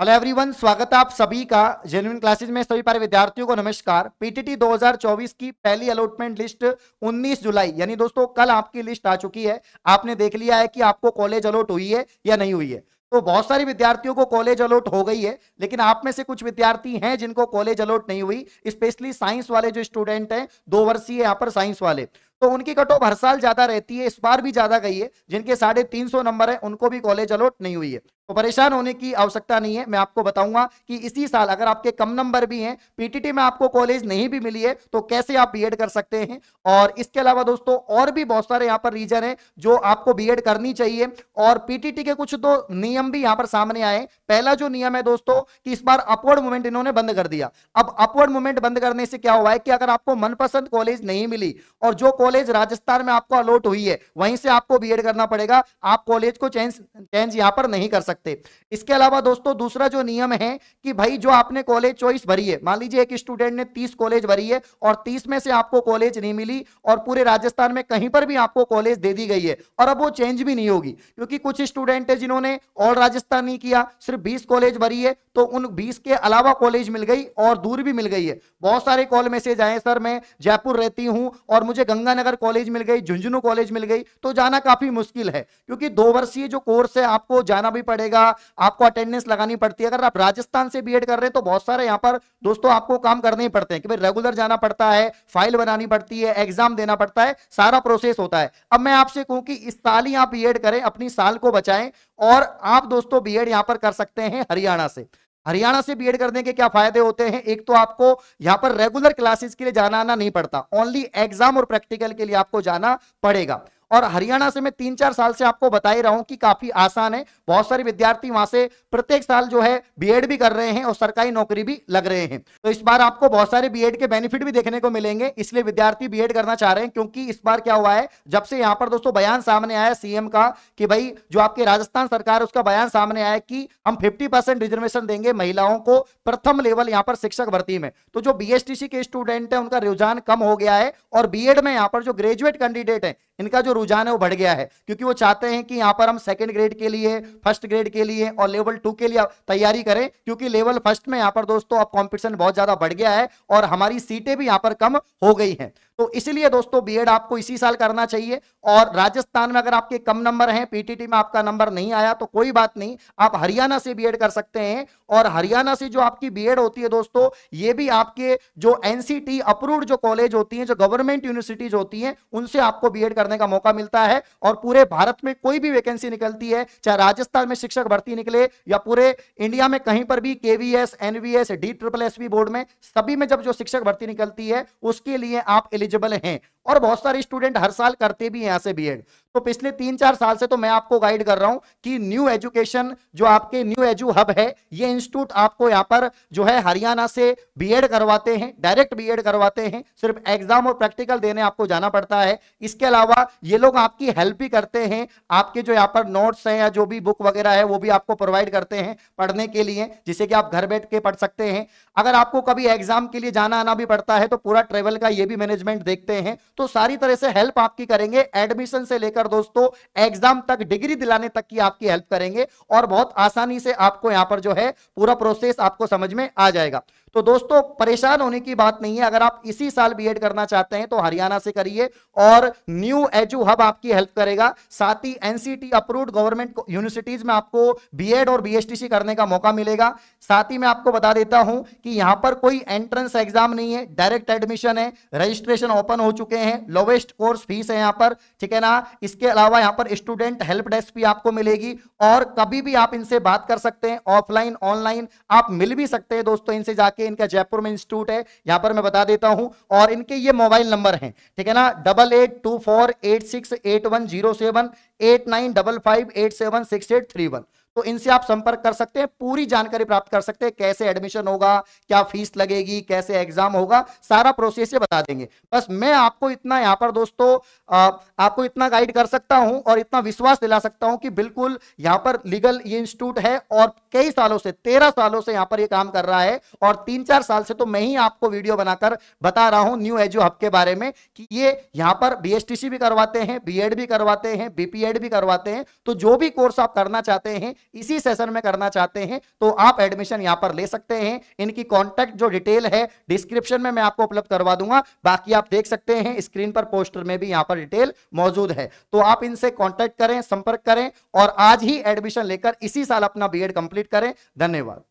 hello everyone स्वागत है आप सभी का जेन्यून क्लासेज में सभी प्यारे विद्यार्थियों को नमस्कार पीटीटी 2024 की पहली अलॉटमेंट लिस्ट 19 जुलाई यानी दोस्तों कल आपकी लिस्ट आ चुकी है आपने देख लिया है कि आपको कॉलेज अलॉट हुई है या नहीं हुई है तो बहुत सारे विद्यार्थियों को कॉलेज अलॉट हो गई है लेकिन आप में से कुछ विद्यार्थी हैं जिनको कॉलेज अलॉट नहीं हुई स्पेशली साइंस वाले जो स्टूडेंट हैं दो वर्षीय यहाँ पर साइंस वाले तो उनकी कटो हर साल ज्यादा रहती है इस बार भी ज्यादा गई है जिनके साढ़े तीन सौ नंबर है उनको भी कॉलेज अलॉट नहीं हुई है तो परेशान होने की आवश्यकता नहीं है मैं आपको बताऊंगा कि इसी साल अगर आपके कम नंबर भी हैं पीटीटी में आपको कॉलेज नहीं भी मिली है तो कैसे आप बीएड कर सकते हैं और इसके अलावा दोस्तों और भी बहुत सारे यहाँ पर रीजन है जो आपको बीएड करनी चाहिए और पीटीटी के कुछ दो नियम भी यहाँ पर सामने आए पहला जो नियम है दोस्तों की इस बार अपवर्ड मूवमेंट इन्होंने बंद कर दिया अब अपवर्ड मूवमेंट बंद करने से क्या हुआ है कि अगर आपको मनपसंद कॉलेज नहीं मिली और जो कॉलेज राजस्थान में आपको अलॉट हुई है वहीं से आपको बी करना पड़ेगा आप कॉलेज को चेंज चेंज यहाँ पर नहीं कर सकते सकते इसके अलावा दोस्तों दूसरा जो नियम है कि भाई जो आपने कॉलेज चॉइस भरी है मान लीजिए एक स्टूडेंट ने तीस कॉलेज भरी है और तीस में से आपको कॉलेज नहीं मिली और पूरे राजस्थान में कहीं पर भी आपको कॉलेज दे दी गई है और अब वो चेंज भी नहीं होगी क्योंकि कुछ स्टूडेंट है जिन्होंने ऑल राजस्थान नहीं किया सिर्फ बीस कॉलेज भरी है तो उन बीस के अलावा कॉलेज मिल गई और दूर भी मिल गई है बहुत सारे कॉल मैसेज आए सर मैं जयपुर रहती हूँ और मुझे गंगानगर कॉलेज मिल गई झुंझुनू कॉलेज मिल गई तो जाना काफी मुश्किल है क्योंकि दो वर्षीय जो कोर्स है आपको जाना भी पड़ेगा पड़ेगा आपको अटेंडेंस लगानी पड़ती है अगर आप राजस्थान से बीएड कर रहे हैं तो बहुत सारे यहाँ पर दोस्तों आपको काम करने ही पड़ते हैं कि भाई रेगुलर जाना पड़ता है फाइल बनानी पड़ती है एग्जाम देना पड़ता है सारा प्रोसेस होता है अब मैं आपसे कहूँ कि इस साल ही आप बी करें अपनी साल को बचाएं और आप दोस्तों बी एड पर कर सकते हैं हरियाणा से हरियाणा से बीएड करने के क्या फायदे होते हैं एक तो आपको यहां पर रेगुलर क्लासेस के लिए जाना आना नहीं पड़ता ओनली एग्जाम और प्रैक्टिकल के लिए आपको जाना पड़ेगा और हरियाणा से मैं तीन चार साल से आपको बता ही रहा हूं कि काफी आसान है बहुत सारे विद्यार्थी वहां से प्रत्येक साल जो है बीएड भी कर रहे हैं और सरकारी नौकरी भी लग रहे हैं तो इस बार आपको बहुत सारे बीएड के बेनिफिट भी देखने को मिलेंगे इसलिए विद्यार्थी बीएड करना चाह रहे हैं क्योंकि इस बार क्या हुआ है जब से यहाँ पर दोस्तों बयान सामने आया सीएम का कि भाई जो आपके राजस्थान सरकार उसका बयान सामने आया कि हम फिफ्टी रिजर्वेशन देंगे महिलाओं को प्रथम लेवल यहाँ पर शिक्षक भर्ती में तो जो बी के स्टूडेंट है उनका रुझान कम हो गया है और बी में यहाँ पर जो ग्रेजुएट कैंडिडेट है इनका जो रुझान है वो बढ़ गया है क्योंकि वो चाहते हैं कि यहाँ पर हम सेकंड ग्रेड के लिए फर्स्ट ग्रेड के लिए और लेवल टू के लिए तैयारी करें क्योंकि लेवल फर्स्ट में यहाँ पर दोस्तों अब कॉम्पिटिशन बहुत ज्यादा बढ़ गया है और हमारी सीटें भी यहाँ पर कम हो गई है तो इसीलिए दोस्तों बीएड आपको इसी साल करना चाहिए और राजस्थान में अगर आपके कम नंबर हैं पीटीटी में आपका नंबर नहीं आया तो कोई बात नहीं आप हरियाणा से बीएड कर सकते हैं और हरियाणा से जो आपकी बीएड होती है दोस्तों ये भी आपके जो एनसीटी अप्रूव्ड जो कॉलेज होती है जो गवर्नमेंट यूनिवर्सिटीज होती है उनसे आपको बी करने का मौका मिलता है और पूरे भारत में कोई भी वैकेंसी निकलती है चाहे राजस्थान में शिक्षक भर्ती निकले या पूरे इंडिया में कहीं पर भी KVS NVS D triple S board में सभी में जब जो शिक्षक भर्ती निकलती है उसके लिए आप एलिजिबल हैं और बहुत सारे स्टूडेंट हर साल करते भी हैं यहाँ से बी तो पिछले तीन चार साल से तो मैं आपको गाइड कर रहा हूँ कि न्यू एजुकेशन जो आपके न्यू एजू हब है ये इंस्टीट्यूट आपको यहाँ पर जो है हरियाणा से बीएड करवाते हैं डायरेक्ट बीएड करवाते हैं सिर्फ एग्जाम और प्रैक्टिकल देने आपको जाना पड़ता है इसके अलावा ये लोग आपकी हेल्प भी करते हैं आपके जो यहाँ पर नोट्स हैं या जो भी बुक वगैरह है वो भी आपको प्रोवाइड करते हैं पढ़ने के लिए जिसे कि आप घर बैठ के पढ़ सकते हैं अगर आपको कभी एग्जाम के लिए जाना आना भी पड़ता है तो पूरा ट्रेवल का ये भी मैनेजमेंट देखते हैं तो सारी तरह से हेल्प आपकी करेंगे एडमिशन से लेकर दोस्तों एग्जाम तक डिग्री दिलाने तक की आपकी हेल्प करेंगे और बहुत आसानी से आपको यहां पर जो है पूरा प्रोसेस आपको समझ में आ जाएगा तो दोस्तों परेशान होने की बात नहीं है अगर आप इसी साल बीएड करना चाहते हैं तो हरियाणा से करिए और न्यू एजू हब आपकी हेल्प करेगा साथ ही एनसीटी अप्रूव्ड गवर्नमेंट यूनिवर्सिटीज में आपको बीएड और बीएसटीसी करने का मौका मिलेगा साथ ही मैं आपको बता देता हूं कि यहां पर कोई एंट्रेंस एग्जाम नहीं है डायरेक्ट एडमिशन है रजिस्ट्रेशन ओपन हो चुके हैं लोवेस्ट कोर्स फीस है यहां पर ठीक है ना इसके अलावा यहां पर स्टूडेंट हेल्प डेस्क भी आपको मिलेगी और कभी भी आप इनसे बात कर सकते हैं ऑफलाइन ऑनलाइन आप मिल भी सकते हैं दोस्तों इनसे जाके इनका जयपुर में इंस्टीट्यूट है यहां पर मैं बता देता हूं और इनके ये मोबाइल नंबर हैं ठीक है ना double eight two four eight six eight one zero seven eight nine double five eight seven six eight three one तो इनसे आप संपर्क कर सकते हैं पूरी जानकारी प्राप्त कर सकते हैं कैसे एडमिशन होगा क्या फीस लगेगी कैसे एग्जाम होगा सारा प्रोसेस ये बता देंगे बस मैं आपको इतना यहाँ पर दोस्तों आपको इतना गाइड कर सकता हूँ और इतना विश्वास दिला सकता हूँ कि बिल्कुल यहाँ पर लीगल ये इंस्टीट्यूट है और कई सालों से तेरह सालों से यहाँ पर ये काम कर रहा है और तीन चार साल से तो मैं ही आपको वीडियो बनाकर बता रहा हूँ न्यू एजो हब के बारे में कि ये यहाँ पर बी भी करवाते हैं बी भी करवाते हैं बीपीएड भी करवाते हैं तो जो भी कोर्स आप करना चाहते हैं इसी सेशन में करना चाहते हैं तो आप एडमिशन यहां पर ले सकते हैं इनकी कॉन्टैक्ट जो डिटेल है डिस्क्रिप्शन में मैं आपको उपलब्ध करवा दूंगा बाकी आप देख सकते हैं स्क्रीन पर पोस्टर में भी यहां पर डिटेल मौजूद है तो आप इनसे कॉन्टेक्ट करें संपर्क करें और आज ही एडमिशन लेकर इसी साल अपना बी कंप्लीट करें धन्यवाद